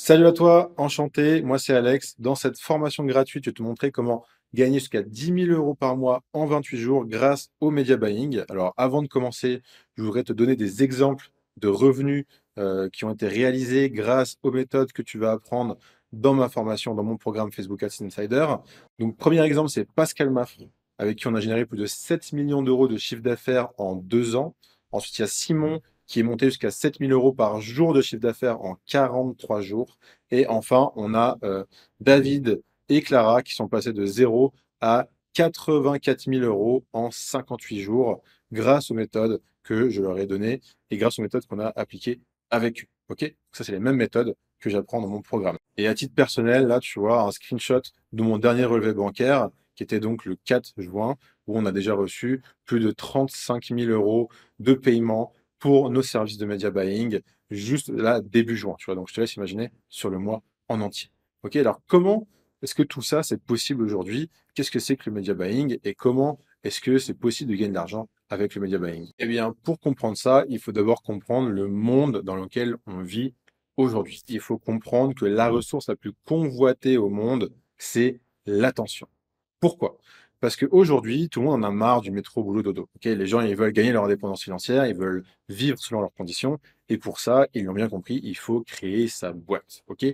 Salut à toi, enchanté, moi c'est Alex. Dans cette formation gratuite, je vais te montrer comment gagner jusqu'à 10 000 euros par mois en 28 jours grâce au media buying. Alors avant de commencer, je voudrais te donner des exemples de revenus euh, qui ont été réalisés grâce aux méthodes que tu vas apprendre dans ma formation, dans mon programme Facebook Ads Insider. Donc premier exemple, c'est Pascal Maffre, avec qui on a généré plus de 7 millions d'euros de chiffre d'affaires en deux ans. Ensuite, il y a Simon qui est monté jusqu'à 7000 euros par jour de chiffre d'affaires en 43 jours. Et enfin, on a euh, David et Clara qui sont passés de 0 à 84 000 euros en 58 jours grâce aux méthodes que je leur ai données et grâce aux méthodes qu'on a appliquées avec eux. Ok, ça c'est les mêmes méthodes que j'apprends dans mon programme. Et à titre personnel, là tu vois un screenshot de mon dernier relevé bancaire qui était donc le 4 juin où on a déjà reçu plus de 35 000 euros de paiement pour nos services de media buying juste là début juin. Tu vois, donc je te laisse imaginer sur le mois en entier. Ok, alors comment est-ce que tout ça c'est possible aujourd'hui Qu'est-ce que c'est que le media buying et comment est-ce que c'est possible de gagner de l'argent avec le media buying Eh bien, pour comprendre ça, il faut d'abord comprendre le monde dans lequel on vit aujourd'hui. Il faut comprendre que la ressource la plus convoitée au monde, c'est l'attention. Pourquoi parce qu'aujourd'hui, tout le monde en a marre du métro boulot dodo. Ok, les gens, ils veulent gagner leur indépendance financière, ils veulent vivre selon leurs conditions. Et pour ça, ils l'ont bien compris, il faut créer sa boîte. Ok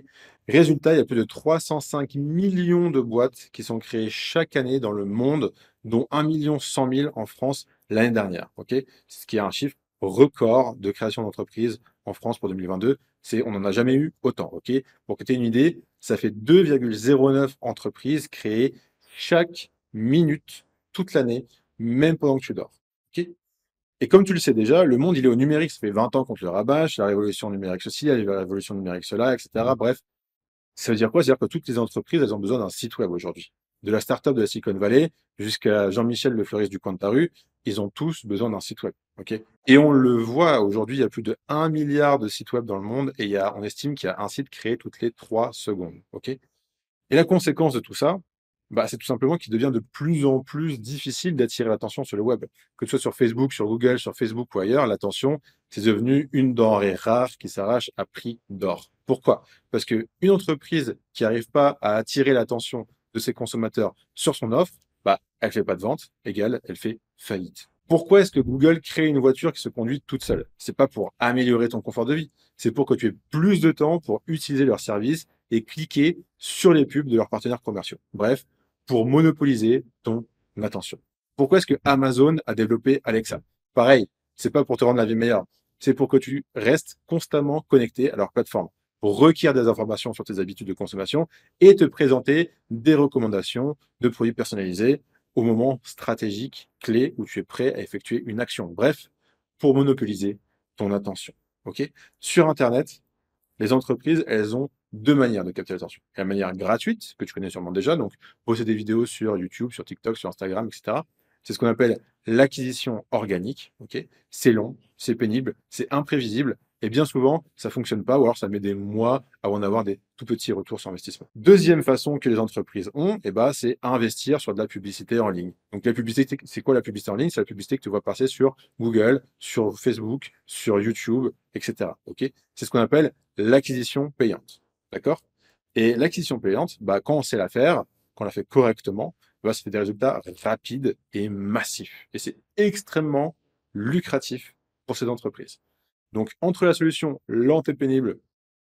Résultat, il y a plus de 305 millions de boîtes qui sont créées chaque année dans le monde, dont 1 million 100 000 en France l'année dernière. Ok Ce qui est un chiffre record de création d'entreprises en France pour 2022. C'est, on n'en a jamais eu autant. Ok Pour que tu aies une idée, ça fait 2,09 entreprises créées chaque minutes toute l'année, même pendant que tu dors. Ok et comme tu le sais déjà, le monde, il est au numérique. Ça fait 20 ans qu'on te le rabâche, la révolution numérique ceci, la révolution numérique cela, etc. Mmh. Bref, ça veut dire quoi C'est-à-dire que toutes les entreprises, elles ont besoin d'un site web aujourd'hui. De la start-up de la Silicon Valley jusqu'à Jean-Michel le fleuriste du coin de ta rue, ils ont tous besoin d'un site web. Ok et on le voit aujourd'hui, il y a plus de 1 milliard de sites web dans le monde et il y a, on estime qu'il y a un site créé toutes les 3 secondes. Ok et la conséquence de tout ça, bah, c'est tout simplement qu'il devient de plus en plus difficile d'attirer l'attention sur le web. Que ce soit sur Facebook, sur Google, sur Facebook ou ailleurs, l'attention, c'est devenu une denrée rare qui s'arrache à prix d'or. Pourquoi Parce qu'une entreprise qui n'arrive pas à attirer l'attention de ses consommateurs sur son offre, bah, elle fait pas de vente, égale, elle fait faillite. Pourquoi est-ce que Google crée une voiture qui se conduit toute seule C'est pas pour améliorer ton confort de vie, c'est pour que tu aies plus de temps pour utiliser leurs services et cliquer sur les pubs de leurs partenaires commerciaux. Bref, pour monopoliser ton attention. Pourquoi est-ce que Amazon a développé Alexa Pareil, c'est pas pour te rendre la vie meilleure, c'est pour que tu restes constamment connecté à leur plateforme, pour requérir des informations sur tes habitudes de consommation et te présenter des recommandations de produits personnalisés au moment stratégique clé où tu es prêt à effectuer une action. Bref, pour monopoliser ton attention. Ok Sur Internet, les entreprises, elles ont deux manières de capter l'attention. La manière gratuite, que tu connais sûrement déjà, donc poster des vidéos sur YouTube, sur TikTok, sur Instagram, etc. C'est ce qu'on appelle l'acquisition organique. Ok, c'est long, c'est pénible, c'est imprévisible, et bien souvent, ça ne fonctionne pas, ou alors ça met des mois avant d'avoir des tout petits retours sur investissement. Deuxième façon que les entreprises ont, et eh ben, c'est investir sur de la publicité en ligne. Donc la publicité, c'est quoi la publicité en ligne C'est la publicité que tu vois passer sur Google, sur Facebook, sur YouTube, etc. Ok, c'est ce qu'on appelle l'acquisition payante. D'accord Et l'acquisition payante, bah, quand on sait la faire, quand on la fait correctement, bah, ça fait des résultats rapides et massifs. Et c'est extrêmement lucratif pour ces entreprises. Donc, entre la solution lente et pénible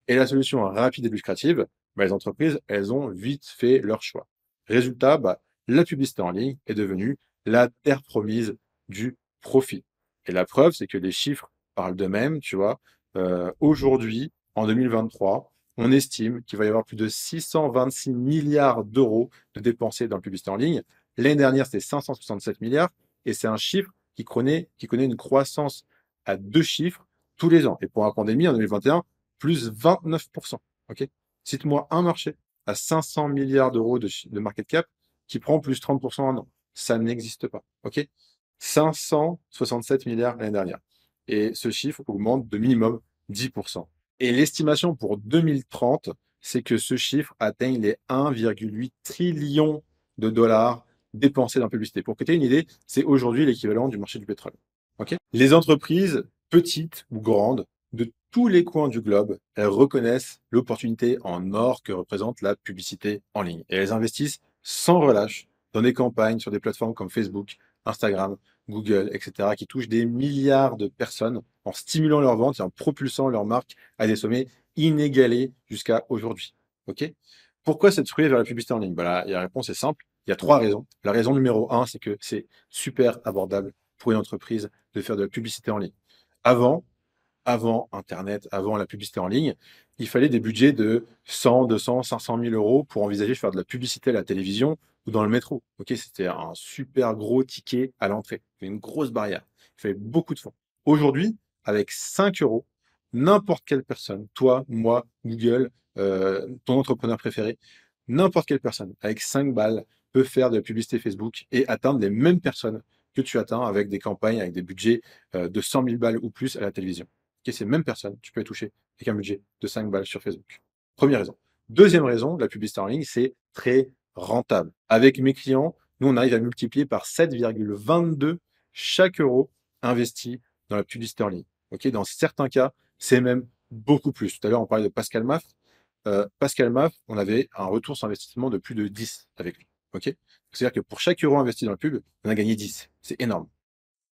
et la solution rapide et lucrative, bah, les entreprises, elles ont vite fait leur choix. Résultat, bah, la publicité en ligne est devenue la terre promise du profit. Et la preuve, c'est que les chiffres parlent d'eux-mêmes, tu vois. Euh, aujourd'hui, en 2023, on estime qu'il va y avoir plus de 626 milliards d'euros de dépensés dans le publicité en ligne. L'année dernière, c'était 567 milliards et c'est un chiffre qui connaît, qui connaît une croissance à deux chiffres tous les ans. Et pour la pandémie, en 2021, plus 29%. OK Cite-moi un marché à 500 milliards d'euros de, market cap qui prend plus 30% un an. Ça n'existe pas. OK 567 milliards l'année dernière. Et ce chiffre augmente de minimum 10% et l'estimation pour 2030, c'est que ce chiffre atteigne les 1,8 trillions de dollars dépensés dans la publicité. Pour que tu aies une idée, c'est aujourd'hui l'équivalent du marché du pétrole. les entreprises, petites ou grandes, de tous les coins du globe, elles reconnaissent l'opportunité en or que représente la publicité en ligne. Et elles investissent sans relâche dans des campagnes sur des plateformes comme Facebook, Instagram, Google, etc., qui touchent des milliards de personnes en stimulant leurs ventes, et en propulsant leurs marques à des sommets inégalés jusqu'à aujourd'hui. OK Pourquoi cette ruée vers la publicité en ligne Voilà, bah la réponse est simple. Il y a trois raisons. La raison numéro un, c'est que c'est super abordable pour une entreprise de faire de la publicité en ligne. Avant, avant Internet, avant la publicité en ligne, il fallait des budgets de 100, 200, 500 000 euros pour envisager de faire de la publicité à la télévision ou dans le métro. Ok, C'était un super gros ticket à l'entrée. une grosse barrière. Il fallait beaucoup de fonds. Aujourd'hui, avec 5 euros, n'importe quelle personne, toi, moi, Google, euh, ton entrepreneur préféré, n'importe quelle personne, avec 5 balles, peut faire de la publicité Facebook et atteindre les mêmes personnes que tu atteins avec des campagnes, avec des budgets euh, de 100 000 balles ou plus à la télévision. C'est ces mêmes personnes, tu peux les toucher avec un budget de 5 balles sur Facebook. Première raison. Deuxième raison, la publicité en ligne, c'est très rentable. Avec mes clients, nous, on arrive à multiplier par 7,22 chaque euro investi dans la publicité en ligne. dans certains cas, c'est même beaucoup plus. Tout à l'heure, on parlait de Pascal Maff. Euh, Pascal Maff, on avait un retour sur investissement de plus de 10 avec lui. C'est-à-dire que pour chaque euro investi dans la pub, on a gagné 10. C'est énorme.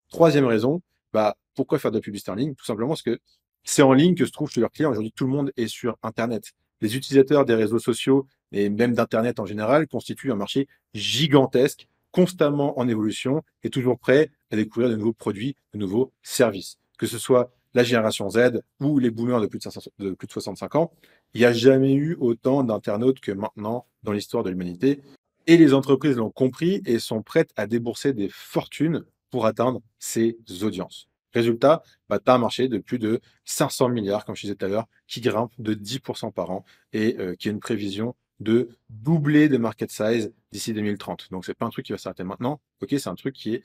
Troisième raison, bah, pourquoi faire de la publicité en ligne Tout simplement parce que c'est en ligne que se trouvent chez leurs clients. Aujourd'hui, tout le monde est sur Internet. Les utilisateurs des réseaux sociaux et même d'Internet en général constituent un marché gigantesque, constamment en évolution et toujours prêt à découvrir de nouveaux produits, de nouveaux services. Que ce soit la génération Z ou les boomers de plus de, de, plus de 65 ans, il n'y a jamais eu autant d'internautes que maintenant dans l'histoire de l'humanité. Et les entreprises l'ont compris et sont prêtes à débourser des fortunes pour atteindre ces audiences. Résultat, bah, tu as un marché de plus de 500 milliards, comme je disais tout à l'heure, qui grimpe de 10% par an et euh, qui a une prévision de doubler de market size d'ici 2030. Donc, ce n'est pas un truc qui va s'arrêter maintenant. OK, c'est un truc qui est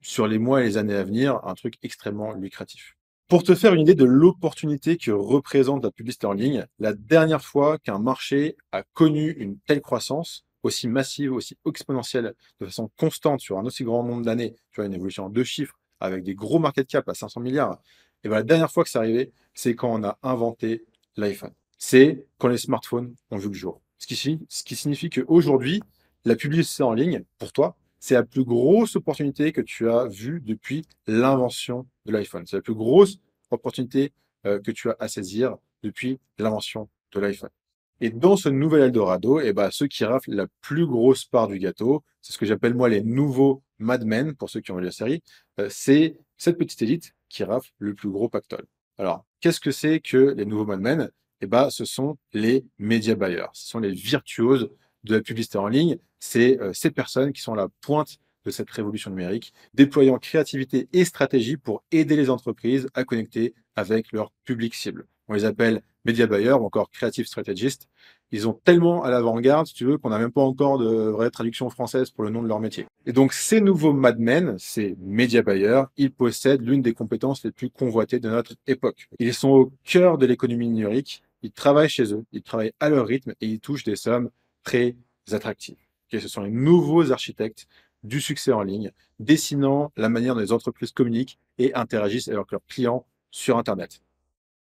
sur les mois et les années à venir, un truc extrêmement lucratif. Pour te faire une idée de l'opportunité que représente la publicité en ligne, la dernière fois qu'un marché a connu une telle croissance, aussi massive, aussi exponentielle, de façon constante sur un aussi grand nombre d'années, tu vois, une évolution en deux chiffres avec des gros market cap à 500 milliards, et ben, la dernière fois que c'est arrivé, c'est quand on a inventé l'iPhone. C'est quand les smartphones ont vu le jour. Ce qui, ce qui signifie qu'aujourd'hui, la publicité en ligne, pour toi, c'est la plus grosse opportunité que tu as vue depuis l'invention de l'iPhone. C'est la plus grosse opportunité euh, que tu as à saisir depuis l'invention de l'iPhone. Et dans ce nouvel Eldorado, et eh ben, ceux qui raflent la plus grosse part du gâteau, c'est ce que j'appelle moi les nouveaux madmen, pour ceux qui ont vu la série, euh, c'est cette petite élite qui rafle le plus gros pactole. Alors, qu'est-ce que c'est que les nouveaux madmen? Men Eh ben, ce sont les Media buyers, ce sont les virtuoses de la publicité en ligne. C'est euh, ces personnes qui sont la pointe de cette révolution numérique, déployant créativité et stratégie pour aider les entreprises à connecter avec leur public cible. On les appelle media buyer ou encore creative strategist. Ils ont tellement à l'avant-garde, si tu veux, qu'on n'a même pas encore de vraie traduction française pour le nom de leur métier. Et donc, ces nouveaux madmen, ces media Buyer, ils possèdent l'une des compétences les plus convoitées de notre époque. Ils sont au cœur de l'économie numérique. Ils travaillent chez eux, ils travaillent à leur rythme et ils touchent des sommes très attractives. ce sont les nouveaux architectes du succès en ligne, dessinant la manière dont les entreprises communiquent et interagissent avec leurs clients sur Internet.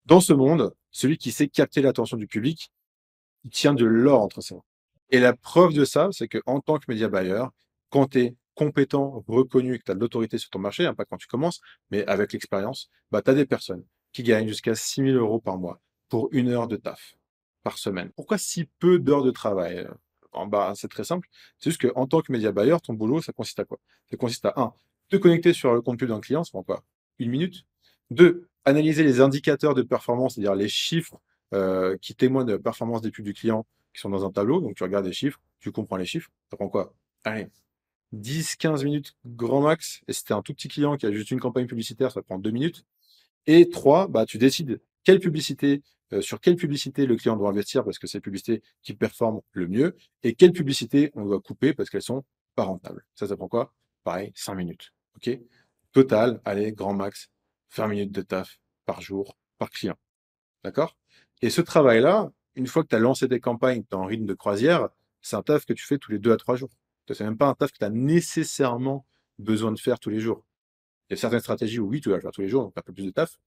Dans ce monde, celui qui sait capter l'attention du public, il tient de l'or entre ses mains. Et la preuve de ça, c'est qu'en tant que média buyer, quand tu es compétent, reconnu, que tu as de l'autorité sur ton marché, hein, pas quand tu commences, mais avec l'expérience, bah, tu as des personnes qui gagnent jusqu'à 6 000 euros par mois pour une heure de taf par semaine. Pourquoi si peu d'heures de travail euh, en bas, hein, c'est très simple. C'est juste qu'en tant que média buyer, ton boulot, ça consiste à quoi Ça consiste à 1. Te connecter sur le compte d'un client, c'est quoi Une minute. 2 analyser les indicateurs de performance, c'est-à-dire les chiffres euh, qui témoignent de la performance des pubs du client qui sont dans un tableau. Donc, tu regardes les chiffres, tu comprends les chiffres. Ça prend quoi Allez, 10-15 minutes grand max. Et c'était un tout petit client qui a juste une campagne publicitaire, ça prend deux minutes. Et trois, bah, tu décides quelle publicité, euh, sur quelle publicité le client doit investir parce que c'est la publicité qui performe le mieux et quelle publicité on doit couper parce qu'elles sont pas rentables. Ça, ça prend quoi Pareil, 5 minutes. OK Total, allez, grand max, 20 minutes de taf par jour, par client. D'accord Et ce travail-là, une fois que tu as lancé des campagnes, tu es en rythme de croisière, c'est un taf que tu fais tous les deux à trois jours. Ce n'est même pas un taf que tu as nécessairement besoin de faire tous les jours. Il y a certaines stratégies où oui, tu vas le faire tous les jours, donc un peu plus de taf.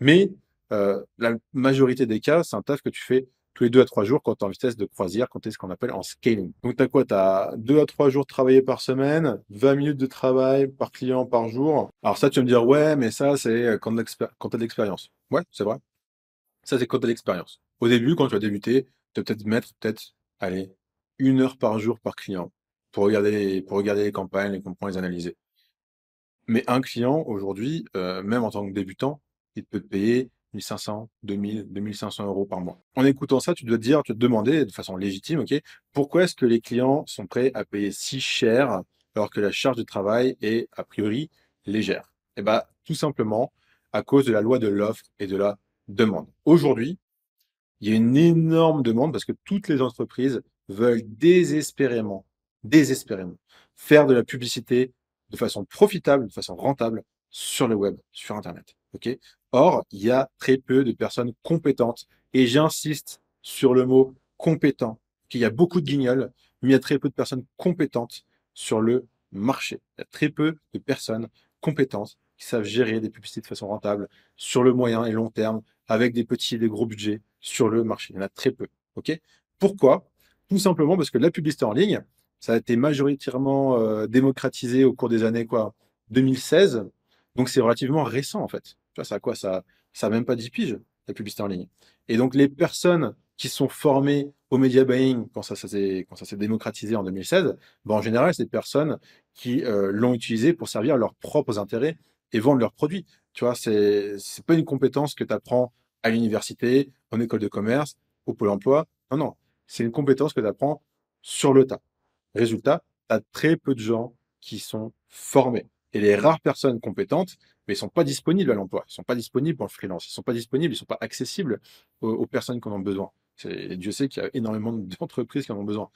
Mais euh, la majorité des cas, c'est un taf que tu fais tous les deux à trois jours quand tu es en vitesse de croisière, quand tu es ce qu'on appelle en scaling. Donc, tu as quoi Tu as deux à trois jours travailler par semaine, 20 minutes de travail par client par jour. Alors, ça, tu vas me dire, ouais, mais ça, c'est euh, quand tu as de l'expérience. Ouais, c'est vrai. Ça, c'est quand tu as de l'expérience. Au début, quand tu vas débuter, tu vas peut-être mettre, peut-être, allez, une heure par jour par client pour regarder les, pour regarder les campagnes, les comprendre, les analyser. Mais un client, aujourd'hui, euh, même en tant que débutant, il peut te payer 1500, 2000, 2500 euros par mois. En écoutant ça, tu dois te dire, tu te demander de façon légitime, OK, pourquoi est-ce que les clients sont prêts à payer si cher alors que la charge de travail est a priori légère Et eh ben, tout simplement à cause de la loi de l'offre et de la demande. Aujourd'hui, il y a une énorme demande parce que toutes les entreprises veulent désespérément, désespérément faire de la publicité de façon profitable, de façon rentable sur le web, sur Internet. ok Or, il y a très peu de personnes compétentes, et j'insiste sur le mot compétent, qu'il y a beaucoup de guignols, mais il y a très peu de personnes compétentes sur le marché. Il y a très peu de personnes compétentes qui savent gérer des publicités de façon rentable sur le moyen et long terme, avec des petits et des gros budgets sur le marché. Il y en a très peu. ok Pourquoi Tout simplement parce que la publicité en ligne, ça a été majoritairement euh, démocratisé au cours des années quoi 2016, donc c'est relativement récent en fait. Tu vois, ça a quoi Ça même pas 10 piges la publicité en ligne. Et donc les personnes qui sont formées au media buying quand ça, s'est démocratisé en 2016, ben, en général c'est des personnes qui euh, l'ont utilisé pour servir leurs propres intérêts et vendre leurs produits. Tu vois, c'est c'est pas une compétence que tu apprends à l'université, en école de commerce, au pôle emploi. Non non, c'est une compétence que tu apprends sur le tas. Résultat, tu as très peu de gens qui sont formés. Et les rares personnes compétentes, mais ils sont pas disponibles à l'emploi, ils sont pas disponibles pour le freelance, ils sont pas disponibles, ils sont pas accessibles aux, personnes qui en ont besoin. Dieu sait qu'il y a énormément d'entreprises qui en ont besoin.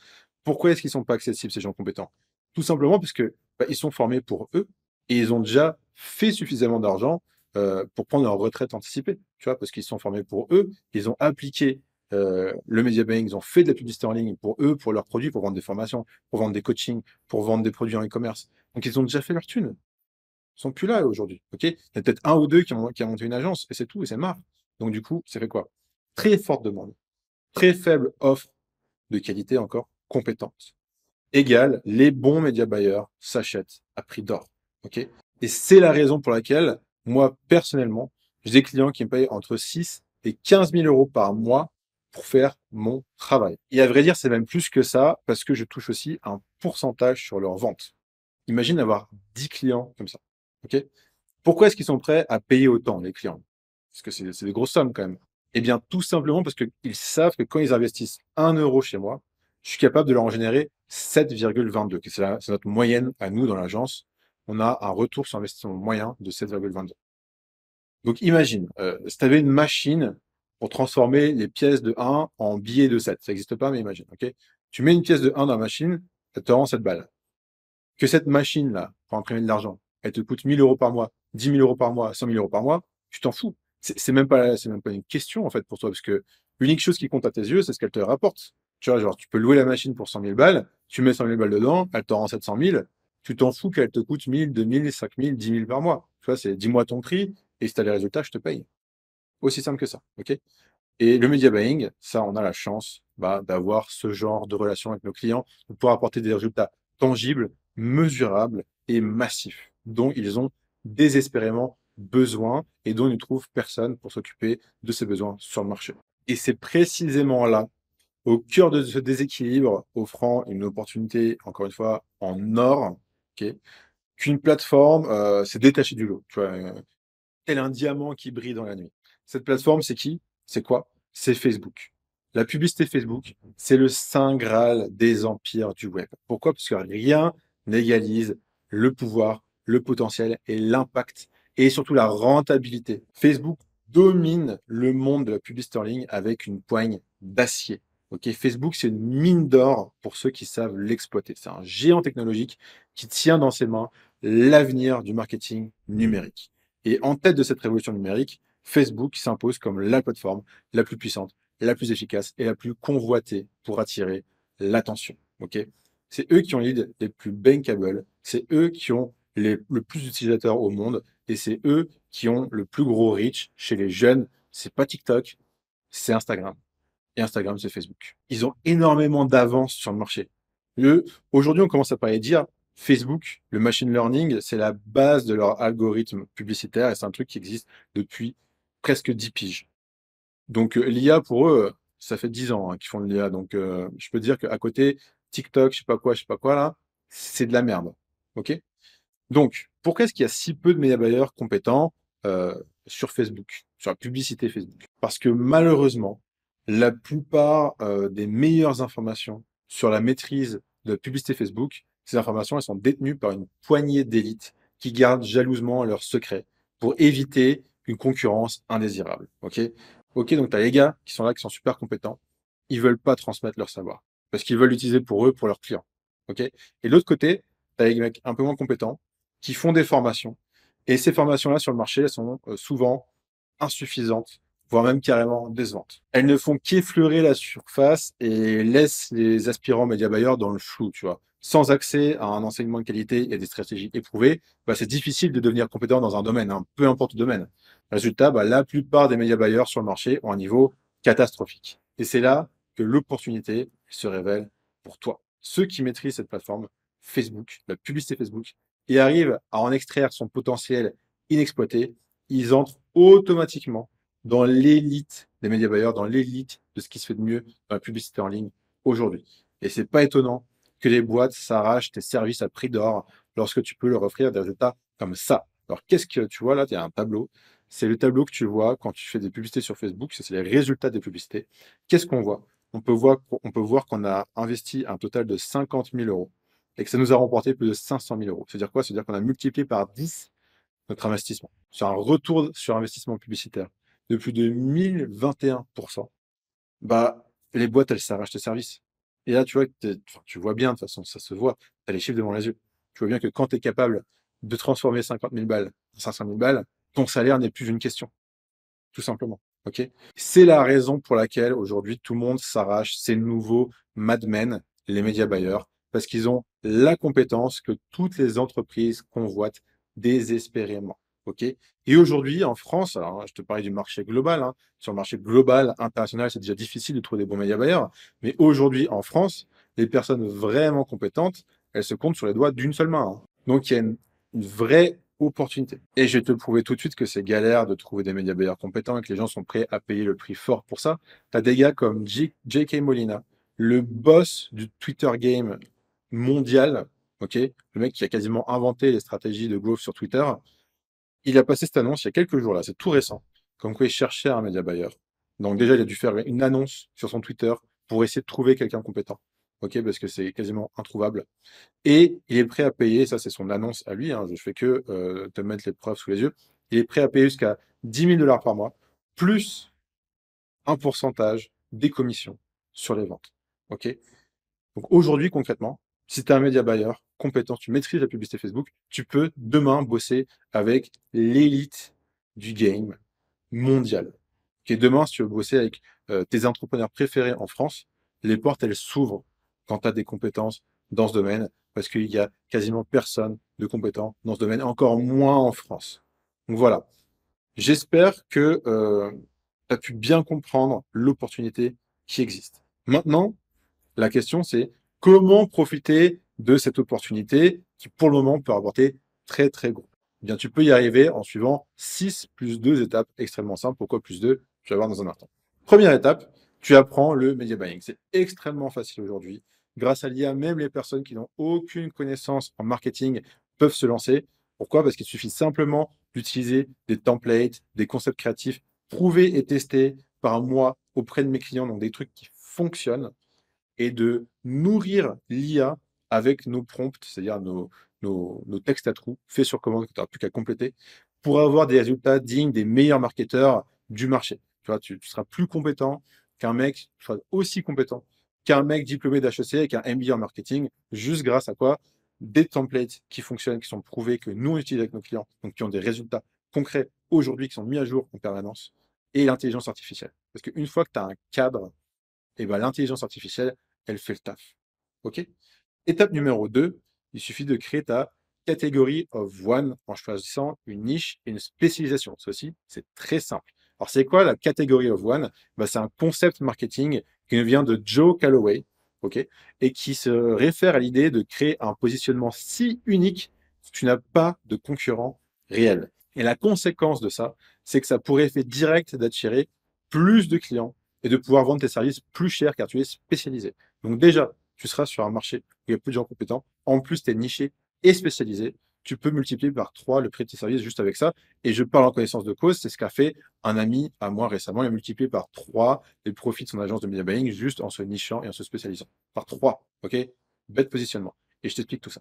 Pourquoi est-ce qu'ils sont pas accessibles ces gens compétents Tout simplement parce que bah, ils sont formés pour eux et ils ont déjà fait suffisamment d'argent euh, pour prendre leur retraite anticipée, tu vois, parce qu'ils sont formés pour eux, ils ont appliqué euh, le media buying, ils ont fait de la publicité en ligne pour eux, pour leurs produits, pour vendre des formations, pour vendre des coachings, pour vendre des produits en e-commerce. Donc ils ont déjà fait leur thune sont plus là aujourd'hui. ok Il y a peut-être un ou deux qui ont, qui monté une agence et c'est tout, et c'est marre. Donc du coup, c'est fait quoi Très forte demande, très faible offre de qualité encore, compétente, égal les bons média buyers s'achètent à prix d'or. et c'est la raison pour laquelle, moi personnellement, j'ai des clients qui me payent entre 6 et 15 000 euros par mois pour faire mon travail. Et à vrai dire, c'est même plus que ça parce que je touche aussi un pourcentage sur leur vente. Imagine avoir 10 clients comme ça. Okay Pourquoi est-ce qu'ils sont prêts à payer autant, les clients Parce que c'est des grosses sommes quand même. Eh bien, tout simplement parce qu'ils savent que quand ils investissent 1 euro chez moi, je suis capable de leur en générer 7,22. C'est notre moyenne à nous dans l'agence. On a un retour sur investissement moyen de 7,22. Donc imagine, euh, si tu avais une machine pour transformer les pièces de 1 en billets de 7, ça n'existe pas, mais imagine. tu mets une pièce de 1 dans la machine, ça te rend 7 balles. Que cette machine-là, pour imprimer de l'argent, elle te coûte 1000 euros par mois, 10 000 euros par mois, 100 000 euros par mois, tu t'en fous. C'est même pas, c'est même pas une question en fait pour toi, parce que l'unique chose qui compte à tes yeux, c'est ce qu'elle te rapporte. Tu vois, genre, tu peux louer la machine pour 100 000 balles, tu mets 100 000 balles dedans, elle te rend 700 000, tu t'en fous qu'elle te coûte 1000, 2000, 5000, 10 000 par mois. Tu vois, c'est dis-moi ton prix et si tu as les résultats, je te paye. Aussi simple que ça. ok et le media buying, ça, on a la chance bah, d'avoir ce genre de relation avec nos clients pour apporter des résultats tangibles, mesurables et massifs dont ils ont désespérément besoin et dont ils ne trouvent personne pour s'occuper de ces besoins sur le marché. Et c'est précisément là, au cœur de ce déséquilibre, offrant une opportunité, encore une fois, en or, qu'une plateforme euh, s'est détachée du lot. Tu vois, euh, tel un diamant qui brille dans la nuit. Cette plateforme, c'est qui C'est quoi C'est Facebook. La publicité Facebook, c'est le saint graal des empires du web. Pourquoi Parce que rien n'égalise le pouvoir le potentiel et l'impact et surtout la rentabilité. Facebook domine le monde de la publicité en avec une poigne d'acier. Facebook, c'est une mine d'or pour ceux qui savent l'exploiter. C'est un géant technologique qui tient dans ses mains l'avenir du marketing numérique. Et en tête de cette révolution numérique, Facebook s'impose comme la plateforme la plus puissante, la plus efficace et la plus convoitée pour attirer l'attention. OK, c'est eux qui ont l'idée des plus bankable, c'est eux qui ont le plus d'utilisateurs au monde et c'est eux qui ont le plus gros reach chez les jeunes. C'est pas TikTok, c'est Instagram. Et Instagram, c'est Facebook. Ils ont énormément d'avance sur le marché. Aujourd'hui, on commence à parler dire Facebook, le machine learning, c'est la base de leur algorithme publicitaire et c'est un truc qui existe depuis presque 10 piges. Donc euh, l'IA, pour eux, ça fait 10 ans hein, qu'ils font de l'IA. Donc euh, je peux dire qu'à côté, TikTok, je sais pas quoi, je sais pas quoi, là, c'est de la merde. OK donc, pourquoi est-ce qu'il y a si peu de média compétents euh, sur Facebook, sur la publicité Facebook Parce que malheureusement, la plupart euh, des meilleures informations sur la maîtrise de la publicité Facebook, ces informations, elles sont détenues par une poignée d'élites qui gardent jalousement leurs secrets pour éviter une concurrence indésirable. Ok, ok, donc tu as les gars qui sont là, qui sont super compétents, ils veulent pas transmettre leur savoir parce qu'ils veulent l'utiliser pour eux, pour leurs clients. Ok, et de l'autre côté, tu as les mecs un peu moins compétents qui font des formations. Et ces formations-là sur le marché, elles sont euh, souvent insuffisantes, voire même carrément décevantes. Elles ne font qu'effleurer la surface et laissent les aspirants médias buyers dans le flou, tu vois. Sans accès à un enseignement de qualité et des stratégies éprouvées, bah, c'est difficile de devenir compétent dans un domaine, hein, peu importe le domaine. Résultat, bah, la plupart des médias buyers sur le marché ont un niveau catastrophique. Et c'est là que l'opportunité se révèle pour toi. Ceux qui maîtrisent cette plateforme, Facebook, la publicité Facebook, et arrive à en extraire son potentiel inexploité, ils entrent automatiquement dans l'élite des médias buyers, dans l'élite de ce qui se fait de mieux dans la publicité en ligne aujourd'hui. Et c'est pas étonnant que les boîtes s'arrachent tes services à prix d'or lorsque tu peux leur offrir des résultats comme ça. Alors qu'est-ce que tu vois là Tu as un tableau. C'est le tableau que tu vois quand tu fais des publicités sur Facebook. C'est les résultats des publicités. Qu'est-ce qu'on voit on peut voir qu'on a investi un total de 50 000 euros et que ça nous a remporté plus de 500 000 euros. C'est-à-dire quoi C'est-à-dire qu'on a multiplié par 10 notre investissement. C'est un retour sur investissement publicitaire de plus de 1021%. Bah, les boîtes, elles s'arrachent des services. Et là, tu vois, que tu vois bien, de toute façon, ça se voit, tu les chiffres devant les yeux. Tu vois bien que quand tu es capable de transformer 50 000 balles en 500 000 balles, ton salaire n'est plus une question. Tout simplement. ok C'est la raison pour laquelle aujourd'hui tout le monde s'arrache ces nouveaux madmen, les médias buyers, parce qu'ils ont la compétence que toutes les entreprises convoitent désespérément. ok et aujourd'hui, en France, alors, hein, je te parle du marché global, hein, sur le marché global, international, c'est déjà difficile de trouver des bons médias bailleurs, mais aujourd'hui, en France, les personnes vraiment compétentes, elles se comptent sur les doigts d'une seule main. Hein. Donc, il y a une, vraie opportunité. Et je vais te prouver tout de suite que c'est galère de trouver des médias bailleurs compétents et que les gens sont prêts à payer le prix fort pour ça. as des gars comme J.K. Molina, le boss du Twitter game mondial, ok, le mec qui a quasiment inventé les stratégies de growth sur Twitter, il a passé cette annonce il y a quelques jours là, c'est tout récent, comme quoi il cherchait un média buyer. Donc déjà, il a dû faire une annonce sur son Twitter pour essayer de trouver quelqu'un compétent. OK, parce que c'est quasiment introuvable. Et il est prêt à payer, ça c'est son annonce à lui, hein. je ne fais que euh, te mettre les preuves sous les yeux, il est prêt à payer jusqu'à 10 000 dollars par mois, plus un pourcentage des commissions sur les ventes. OK Donc aujourd'hui, concrètement, si tu es un média buyer compétent, tu maîtrises la publicité Facebook, tu peux demain bosser avec l'élite du game mondial. Et demain, si tu veux bosser avec euh, tes entrepreneurs préférés en France, les portes, elles s'ouvrent quand tu as des compétences dans ce domaine, parce qu'il n'y a quasiment personne de compétent dans ce domaine, encore moins en France. Donc voilà. J'espère que euh, tu as pu bien comprendre l'opportunité qui existe. Maintenant, la question c'est comment profiter de cette opportunité qui, pour le moment, peut apporter très, très gros. Eh bien, tu peux y arriver en suivant 6 plus 2 étapes extrêmement simples. Pourquoi plus 2 Tu vas voir dans un instant. Première étape, tu apprends le media buying. C'est extrêmement facile aujourd'hui. Grâce à l'IA, même les personnes qui n'ont aucune connaissance en marketing peuvent se lancer. Pourquoi Parce qu'il suffit simplement d'utiliser des templates, des concepts créatifs, prouvés et testés par moi auprès de mes clients, donc des trucs qui fonctionnent et de nourrir l'IA avec nos prompts, c'est-à-dire nos, textes à trous faits sur commande que tu n'auras plus qu'à compléter, pour avoir des résultats dignes des meilleurs marketeurs du marché. Tu vois, tu, seras plus compétent qu'un mec, tu seras aussi compétent qu'un mec diplômé d'HEC avec un MBA en marketing, juste grâce à quoi Des templates qui fonctionnent, qui sont prouvés, que nous on avec nos clients, donc qui ont des résultats concrets aujourd'hui, qui sont mis à jour en permanence, et l'intelligence artificielle. Parce qu'une fois que tu as un cadre, et eh ben, l'intelligence artificielle, elle fait le taf. OK Étape numéro 2, il suffit de créer ta catégorie of one en choisissant une niche et une spécialisation. Ceci, c'est très simple. Alors, c'est quoi la catégorie of one bah, C'est un concept marketing qui vient de Joe Calloway ok et qui se réfère à l'idée de créer un positionnement si unique que tu n'as pas de concurrent réel. Et la conséquence de ça, c'est que ça pourrait effet direct d'attirer plus de clients et de pouvoir vendre tes services plus cher car tu es spécialisé. Donc déjà, tu seras sur un marché où il y a plus de gens compétents. En plus, tu es niché et spécialisé. Tu peux multiplier par trois le prix de tes services juste avec ça. Et je parle en connaissance de cause. C'est ce qu'a fait un ami à moi récemment. Il a multiplié par trois les profits de son agence de media buying juste en se nichant et en se spécialisant. Par trois. OK Bête positionnement. Et je t'explique tout ça.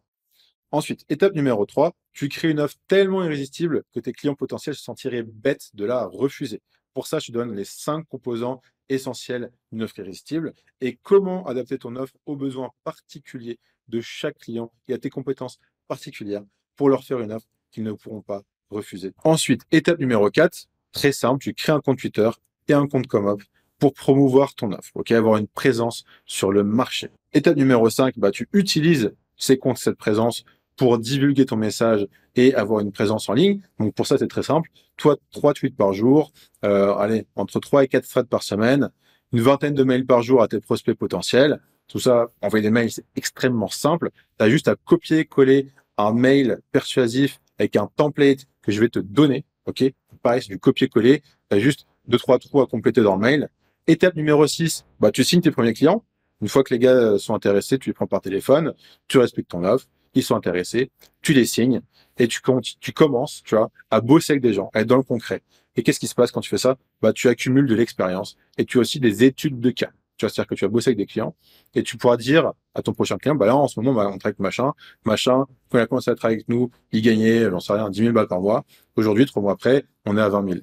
Ensuite, étape numéro 3, tu crées une offre tellement irrésistible que tes clients potentiels se sentiraient bêtes de la refuser. Pour ça, tu donnes les cinq composants essentiels d'une offre irrésistible et comment adapter ton offre aux besoins particuliers de chaque client et à tes compétences particulières pour leur faire une offre qu'ils ne pourront pas refuser. Ensuite, étape numéro 4, très simple, tu crées un compte Twitter et un compte Comop pour promouvoir ton offre, ok, avoir une présence sur le marché. Étape numéro 5, bah, tu utilises ces comptes, cette présence pour divulguer ton message et avoir une présence en ligne. Donc pour ça, c'est très simple. Toi, trois tweets par jour, euh, allez, entre trois et quatre threads par semaine, une vingtaine de mails par jour à tes prospects potentiels. Tout ça, envoyer des mails, c'est extrêmement simple. Tu as juste à copier-coller un mail persuasif avec un template que je vais te donner. OK Pareil, c'est du copier-coller. Tu as juste deux, trois trous à compléter dans le mail. Étape numéro 6, bah, tu signes tes premiers clients. Une fois que les gars euh, sont intéressés, tu les prends par téléphone, tu respectes ton offre, ils sont intéressés, tu les signes et tu, tu commences, tu vois, à bosser avec des gens, à être dans le concret. Et qu'est-ce qui se passe quand tu fais ça Bah, tu accumules de l'expérience et tu as aussi des études de cas. Tu vois, c'est-à-dire que tu as bossé avec des clients et tu pourras dire à ton prochain client, bah là, en ce moment, on travaille avec machin, machin, quand il a commencé à travailler avec nous, il gagnait, j'en sais rien, 10 000 balles par mois. Aujourd'hui, trois mois après, on est à 20 000.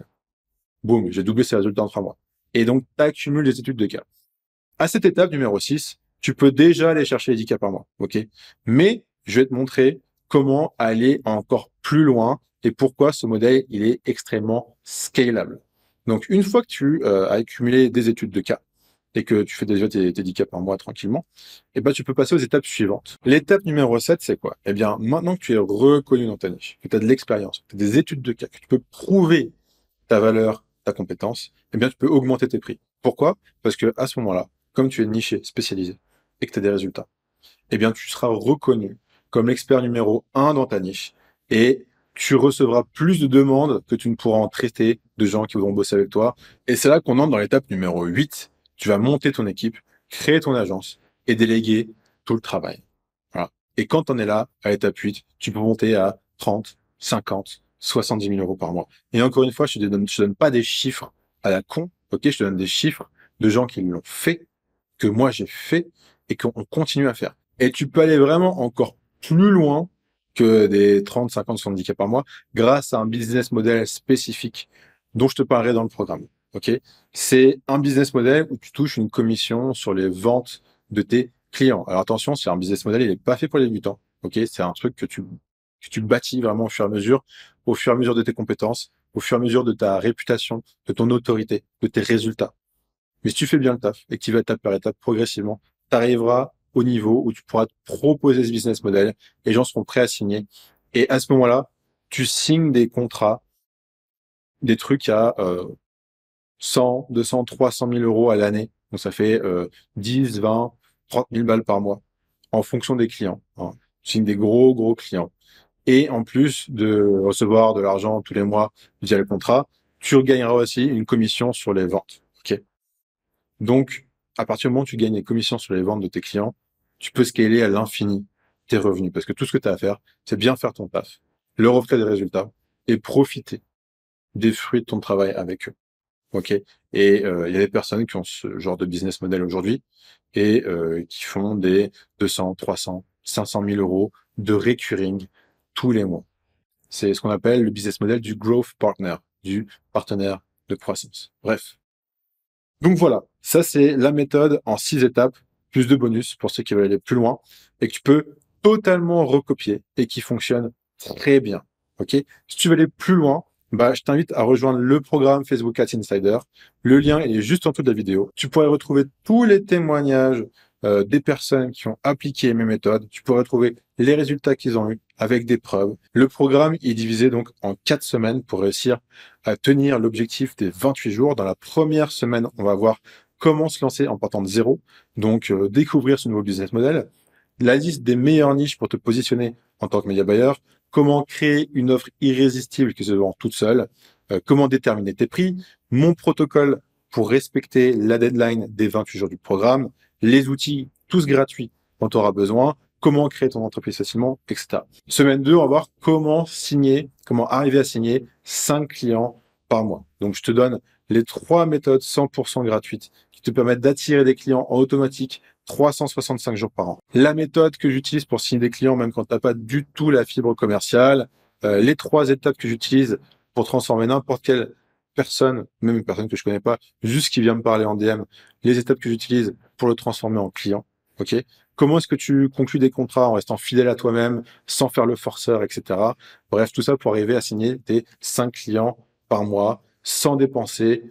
Boum, j'ai doublé ses résultats en trois mois. Et donc, tu accumules des études de cas. À cette étape numéro 6, tu peux déjà aller chercher les 10 cas par mois. OK? Mais je vais te montrer comment aller encore plus loin et pourquoi ce modèle, il est extrêmement scalable. Donc, une fois que tu euh, as accumulé des études de cas et que tu fais déjà tes, tes cas par mois tranquillement, eh ben, tu peux passer aux étapes suivantes. L'étape numéro 7, c'est quoi Eh bien, maintenant que tu es reconnu dans ta niche, que tu as de l'expérience, que tu as des études de cas, que tu peux prouver ta valeur, ta compétence, eh bien, tu peux augmenter tes prix. Pourquoi Parce que à ce moment-là, comme tu es niché, spécialisé, et que tu as des résultats, eh bien, tu seras reconnu comme l'expert numéro un dans ta niche et tu recevras plus de demandes que tu ne pourras en traiter de gens qui voudront bosser avec toi. Et c'est là qu'on entre dans l'étape numéro 8. Tu vas monter ton équipe, créer ton agence et déléguer tout le travail. Et quand on est là, à l'étape 8, tu peux monter à 30, 50, 70 000 euros par mois. Et encore une fois, je ne te, te donne pas des chiffres à la con. Ok, je te donne des chiffres de gens qui l'ont fait, que moi j'ai fait et qu'on continue à faire. Et tu peux aller vraiment encore plus loin que des 30, 50, 70 cas par mois grâce à un business model spécifique dont je te parlerai dans le programme. OK? C'est un business model où tu touches une commission sur les ventes de tes clients. Alors attention, c'est un business model, il n'est pas fait pour les débutants. OK? C'est un truc que tu, que tu bâtis vraiment au fur et à mesure, au fur et à mesure de tes compétences, au fur et à mesure de ta réputation, de ton autorité, de tes résultats. Mais si tu fais bien le taf et que tu vas étape par étape progressivement, tu arriveras au niveau où tu pourras te proposer ce business model, les gens seront prêts à signer. Et à ce moment-là, tu signes des contrats, des trucs à 100, 200, 300 000 euros à l'année. Donc ça fait 10, 20, 30 000 balles par mois en fonction des clients. Hein. Tu signes des gros, gros clients. Et en plus de recevoir de l'argent tous les mois via le contrat, tu gagneras aussi une commission sur les ventes. ok Donc, à partir du moment où tu gagnes des commissions sur les ventes de tes clients, tu peux scaler à l'infini tes revenus parce que tout ce que tu as à faire, c'est bien faire ton taf, leur offrir des résultats et profiter des fruits de ton travail avec eux. OK Et euh, il y a des personnes qui ont ce genre de business model aujourd'hui et euh, qui font des 200, 300, 500 000 euros de recurring tous les mois. C'est ce qu'on appelle le business model du growth partner, du partenaire de croissance. Bref. Donc voilà, ça c'est la méthode en six étapes plus de bonus pour ceux qui veulent aller plus loin et que tu peux totalement recopier et qui fonctionne très bien. Ok Si tu veux aller plus loin, bah, je t'invite à rejoindre le programme Facebook Ads Insider. Le lien est juste en dessous de la vidéo. Tu pourrais retrouver tous les témoignages euh, des personnes qui ont appliqué mes méthodes. Tu pourrais retrouver les résultats qu'ils ont eu avec des preuves. Le programme est divisé donc en quatre semaines pour réussir à tenir l'objectif des 28 jours. Dans la première semaine, on va voir comment se lancer en partant de zéro, donc euh, découvrir ce nouveau business model, la liste des meilleures niches pour te positionner en tant que média buyer, comment créer une offre irrésistible qui se vend toute seule, euh, comment déterminer tes prix, mon protocole pour respecter la deadline des 28 jours du programme, les outils tous gratuits quand tu auras besoin, comment créer ton entreprise facilement, etc. Semaine 2, on va voir comment signer, comment arriver à signer 5 clients par mois. Donc je te donne les trois méthodes 100% gratuites qui te permettent d'attirer des clients en automatique 365 jours par an. La méthode que j'utilise pour signer des clients, même quand tu n'as pas du tout la fibre commerciale, euh, les trois étapes que j'utilise pour transformer n'importe quelle personne, même une personne que je connais pas, juste qui vient me parler en DM, les étapes que j'utilise pour le transformer en client. Ok Comment est-ce que tu conclus des contrats en restant fidèle à toi-même, sans faire le forceur, etc. Bref, tout ça pour arriver à signer tes 5 clients par mois sans dépenser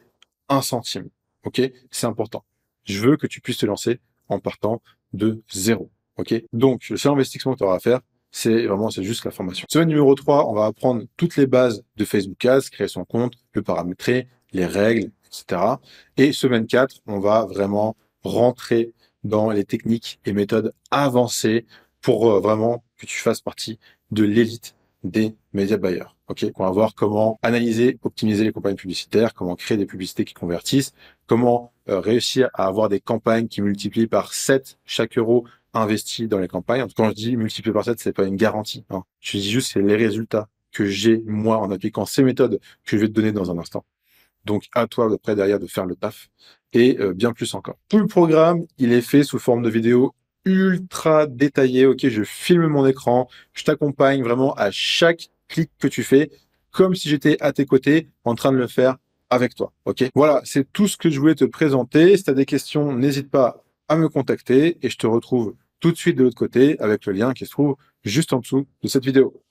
un centime. OK C'est important. Je veux que tu puisses te lancer en partant de zéro. OK Donc, le seul investissement que tu auras à faire, c'est vraiment, c'est juste la formation. Semaine numéro 3, on va apprendre toutes les bases de Facebook Ads, créer son compte, le paramétrer, les règles, etc. Et semaine 4, on va vraiment rentrer dans les techniques et méthodes avancées pour euh, vraiment que tu fasses partie de l'élite des médias buyers. Ok, qu'on va voir comment analyser, optimiser les campagnes publicitaires, comment créer des publicités qui convertissent, comment euh, réussir à avoir des campagnes qui multiplient par 7 chaque euro investi dans les campagnes. En tout Quand je dis multiplier par 7, c'est pas une garantie. Hein. Je dis juste c'est les résultats que j'ai moi en appliquant ces méthodes que je vais te donner dans un instant. Donc à toi après derrière de faire le taf et euh, bien plus encore. Tout le programme, il est fait sous forme de vidéos ultra détaillé. Ok, je filme mon écran, je t'accompagne vraiment à chaque clic que tu fais, comme si j'étais à tes côtés en train de le faire avec toi. Ok, voilà, c'est tout ce que je voulais te présenter. Si tu as des questions, n'hésite pas à me contacter et je te retrouve tout de suite de l'autre côté avec le lien qui se trouve juste en dessous de cette vidéo.